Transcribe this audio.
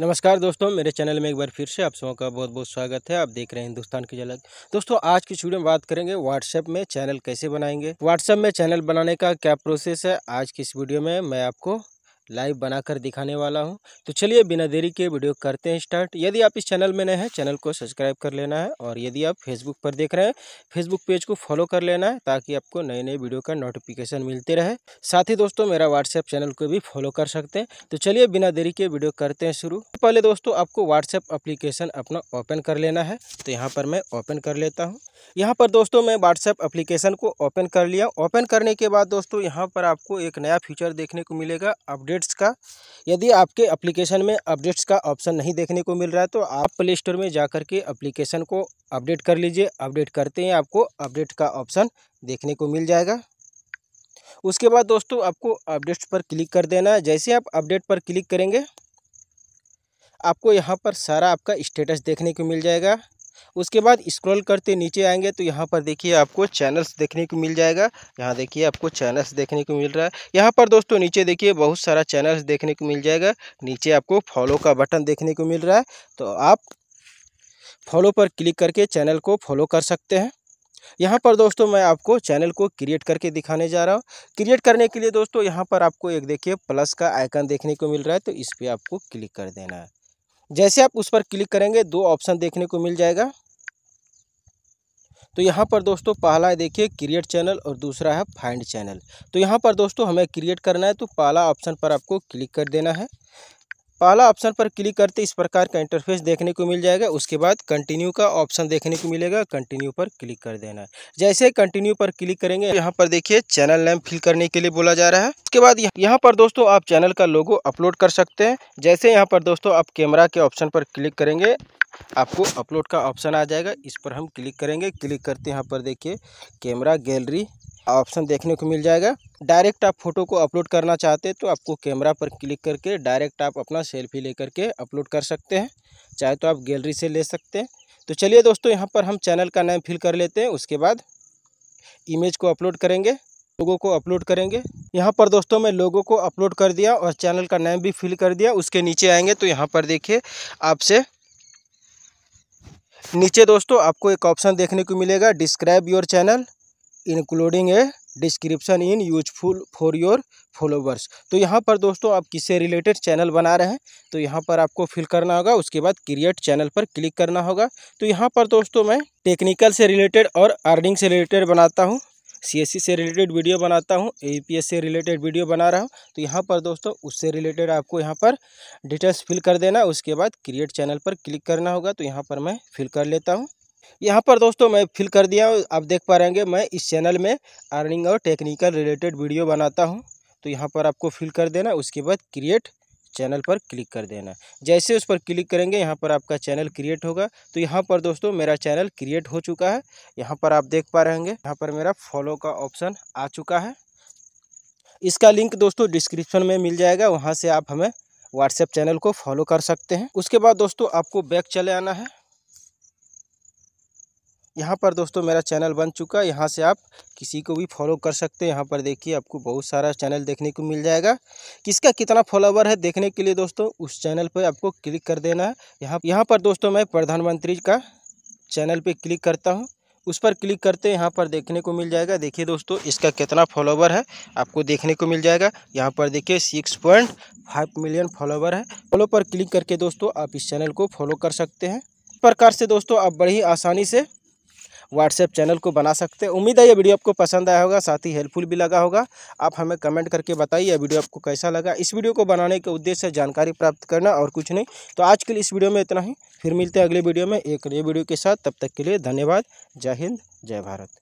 नमस्कार दोस्तों मेरे चैनल में एक बार फिर से आप सबों का बहुत बहुत स्वागत है आप देख रहे हैं हिंदुस्तान की झलक दोस्तों आज की वीडियो में बात करेंगे व्हाट्सएप में चैनल कैसे बनाएंगे व्हाट्सएप में चैनल बनाने का क्या प्रोसेस है आज की इस वीडियो में मैं आपको लाइव बनाकर दिखाने वाला हूँ तो चलिए बिना देरी के वीडियो करते हैं स्टार्ट यदि आप इस चैनल में नए हैं चैनल को सब्सक्राइब कर लेना है और यदि आप फेसबुक पर देख रहे हैं फेसबुक पेज को फॉलो कर लेना है ताकि आपको नए नए वीडियो का नोटिफिकेशन मिलते रहे साथ ही दोस्तों मेरा व्हाट्सएप चैनल को भी फॉलो कर सकते हैं तो चलिए बिना देरी के वीडियो करते हैं शुरू तो पहले दोस्तों आपको व्हाट्सएप अप्लीकेशन अपना ओपन कर लेना है तो यहाँ पर मैं ओपन कर लेता हूँ यहाँ पर दोस्तों मैं व्हाट्सएप अप्लीकेशन को ओपन कर लिया ओपन करने के बाद दोस्तों यहाँ पर आपको एक नया फीचर देखने को मिलेगा अपडेट अपडेट्स का यदि आपके एप्लीकेशन में अपडेट्स का ऑप्शन नहीं देखने को मिल रहा है तो आप प्ले स्टोर में जा कर के अप्लीकेशन को अपडेट कर लीजिए अपडेट करते ही आपको अपडेट का ऑप्शन देखने को मिल जाएगा उसके बाद दोस्तों आपको अपडेट्स पर क्लिक कर देना है जैसे आप अपडेट पर क्लिक करेंगे आपको यहाँ पर सारा आपका स्टेटस देखने को मिल जाएगा उसके बाद स्क्रॉल करते नीचे आएंगे तो यहाँ पर देखिए आपको चैनल्स देखने को मिल जाएगा यहाँ देखिए आपको चैनल्स देखने को मिल रहा है यहाँ पर दोस्तों नीचे देखिए बहुत सारा चैनल्स देखने को मिल जाएगा नीचे आपको फॉलो का बटन देखने को मिल रहा है तो आप फॉलो पर क्लिक करके चैनल को फॉलो कर सकते हैं यहाँ पर दोस्तों मैं आपको चैनल को क्रिएट करके दिखाने जा रहा हूँ क्रिएट करने के लिए दोस्तों यहाँ पर आपको एक देखिए प्लस का आइकन देखने को मिल रहा है तो इस पर आपको क्लिक कर देना है जैसे आप उस पर क्लिक करेंगे दो ऑप्शन देखने को मिल जाएगा तो यहाँ पर दोस्तों पहला है देखिए क्रिएट चैनल और दूसरा है फाइंड चैनल तो यहाँ पर दोस्तों हमें क्रिएट करना है तो पहला ऑप्शन पर आपको क्लिक कर देना है पहला ऑप्शन पर क्लिक करते इस प्रकार का इंटरफेस देखने को मिल जाएगा उसके बाद कंटिन्यू का ऑप्शन देखने को मिलेगा कंटिन्यू पर क्लिक कर देना है जैसे कंटिन्यू पर क्लिक करेंगे यहाँ पर देखिए चैनल नेम फिल करने के लिए बोला जा रहा है उसके बाद यहाँ पर दोस्तों आप चैनल का लोगो अपलोड कर सकते हैं जैसे यहाँ पर दोस्तों आप कैमरा के ऑप्शन पर क्लिक करेंगे आपको अपलोड का ऑप्शन आ जाएगा इस पर हम क्लिक करेंगे क्लिक करते यहाँ पर देखिए कैमरा गैलरी ऑप्शन देखने को मिल जाएगा डायरेक्ट आप फोटो को अपलोड करना चाहते हैं तो आपको कैमरा पर क्लिक करके डायरेक्ट आप अपना सेल्फी लेकर के अपलोड कर सकते हैं चाहे तो आप गैलरी से ले सकते हैं तो चलिए दोस्तों यहाँ पर हम चैनल का नाम फिल कर लेते हैं उसके बाद इमेज को अपलोड करेंगे लोगों को अपलोड करेंगे यहाँ पर दोस्तों मैं लोगों को अपलोड कर दिया और चैनल का नाम भी फिल कर दिया उसके नीचे आएंगे तो यहाँ पर देखिए आपसे नीचे दोस्तों आपको एक ऑप्शन देखने को मिलेगा describe your channel including a description in useful for your followers तो यहाँ पर दोस्तों आप किससे रिलेटेड चैनल बना रहे हैं तो यहाँ पर आपको फिल करना होगा उसके बाद क्रिएट चैनल पर क्लिक करना होगा तो यहाँ पर दोस्तों मैं टेक्निकल से रिलेटेड और अर्निंग से रिलेटेड बनाता हूँ सीएससी e से रिलेटेड वीडियो बनाता हूँ ए से रिलेटेड वीडियो बना रहा हूँ तो यहाँ पर दोस्तों उससे रिलेटेड आपको यहाँ पर डिटेल्स फिल कर देना उसके बाद क्रिएट चैनल पर क्लिक करना होगा तो यहाँ पर मैं फिल कर लेता हूँ यहाँ पर दोस्तों मैं फिल कर दिया हूँ आप देख पा रहेंगे मैं इस चैनल में अर्निंग और टेक्निकल रिलेटेड वीडियो बनाता हूँ तो यहाँ पर आपको फिल कर देना उसके बाद क्रिएट चैनल पर क्लिक कर देना जैसे उस पर क्लिक करेंगे यहाँ पर आपका चैनल क्रिएट होगा तो यहाँ पर दोस्तों मेरा चैनल क्रिएट हो चुका है यहाँ पर आप देख पा रहे होंगे यहाँ पर मेरा फॉलो का ऑप्शन आ चुका है इसका लिंक दोस्तों डिस्क्रिप्शन में मिल जाएगा वहाँ से आप हमें व्हाट्सएप चैनल को फॉलो कर सकते हैं उसके बाद दोस्तों आपको बैक चले आना है यहाँ पर दोस्तों मेरा चैनल बन चुका है यहाँ से आप किसी को भी फॉलो कर सकते हैं यहाँ पर देखिए आपको बहुत सारा चैनल देखने को मिल जाएगा किसका कितना फॉलोवर है देखने के लिए दोस्तों उस चैनल पर आपको क्लिक कर देना है यहाँ यहाँ पर दोस्तों मैं प्रधानमंत्री का चैनल पर क्लिक करता हूँ उस पर क्लिक करते हैं यहाँ पर देखने को मिल जाएगा देखिए दोस्तों इसका कितना फॉलोवर है आपको देखने को मिल जाएगा यहाँ पर देखिए six point five million follower है फॉलो पर क्लिक करके दोस्तों आप इस चैनल को फॉलो कर सकते हैं प्रकार से दोस्तों आप बड़ी आसानी से व्हाट्सएप चैनल को बना सकते हैं उम्मीद है ये वीडियो आपको पसंद आया होगा साथ ही हेल्पफुल भी लगा होगा आप हमें कमेंट करके बताइए यह वीडियो आपको कैसा लगा इस वीडियो को बनाने के उद्देश्य जानकारी प्राप्त करना और कुछ नहीं तो आज के लिए इस वीडियो में इतना ही फिर मिलते हैं अगले वीडियो में एक नए वीडियो के साथ तब तक के लिए धन्यवाद जय हिंद जय भारत